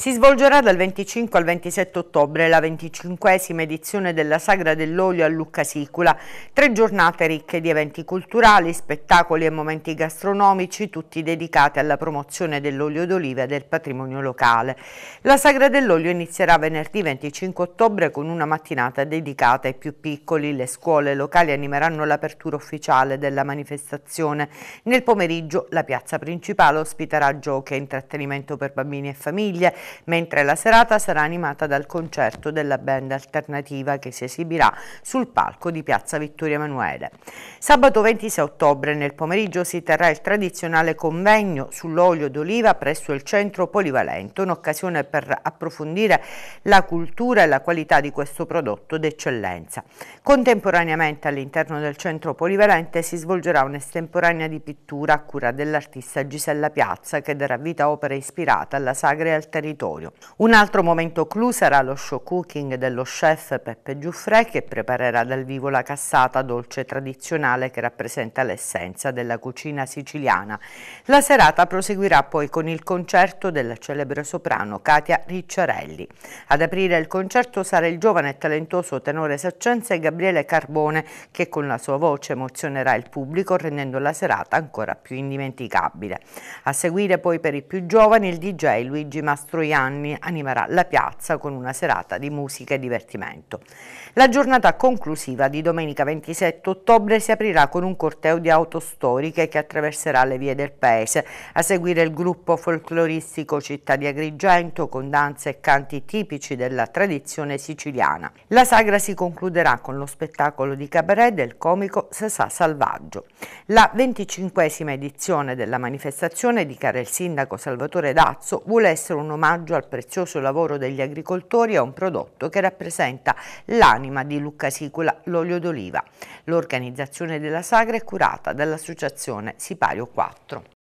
Si svolgerà dal 25 al 27 ottobre la 25esima edizione della Sagra dell'Olio a Lucca Sicula, tre giornate ricche di eventi culturali, spettacoli e momenti gastronomici, tutti dedicati alla promozione dell'olio d'oliva e del patrimonio locale. La Sagra dell'Olio inizierà venerdì 25 ottobre con una mattinata dedicata ai più piccoli. Le scuole locali animeranno l'apertura ufficiale della manifestazione. Nel pomeriggio la piazza principale ospiterà giochi e intrattenimento per bambini e famiglie, mentre la serata sarà animata dal concerto della band alternativa che si esibirà sul palco di Piazza Vittorio Emanuele. Sabato 26 ottobre nel pomeriggio si terrà il tradizionale convegno sull'olio d'oliva presso il centro polivalente, un'occasione per approfondire la cultura e la qualità di questo prodotto d'eccellenza. Contemporaneamente all'interno del centro polivalente si svolgerà un'estemporanea di pittura a cura dell'artista Gisella Piazza che darà vita a opere ispirate alla sagra e al territorio territorio. Un altro momento clou sarà lo show cooking dello chef Peppe Giuffre che preparerà dal vivo la cassata dolce tradizionale che rappresenta l'essenza della cucina siciliana. La serata proseguirà poi con il concerto della celebre soprano Katia Ricciarelli. Ad aprire il concerto sarà il giovane e talentuoso tenore saccense Gabriele Carbone che con la sua voce emozionerà il pubblico rendendo la serata ancora più indimenticabile. A seguire poi per i più giovani il DJ Luigi Mastro Troianni animerà la piazza con una serata di musica e divertimento. La giornata conclusiva di domenica 27 ottobre si aprirà con un corteo di auto storiche che attraverserà le vie del paese, a seguire il gruppo folcloristico Città di Agrigento con danze e canti tipici della tradizione siciliana. La sagra si concluderà con lo spettacolo di cabaret del comico Sesà Salvaggio. La 25esima edizione della manifestazione, dichiara il sindaco Salvatore Dazzo, vuole essere un omaggio omaggio al prezioso lavoro degli agricoltori a un prodotto che rappresenta l'anima di Lucca Sicula, l'olio d'oliva. L'organizzazione della sagra è curata dall'associazione Sipario 4.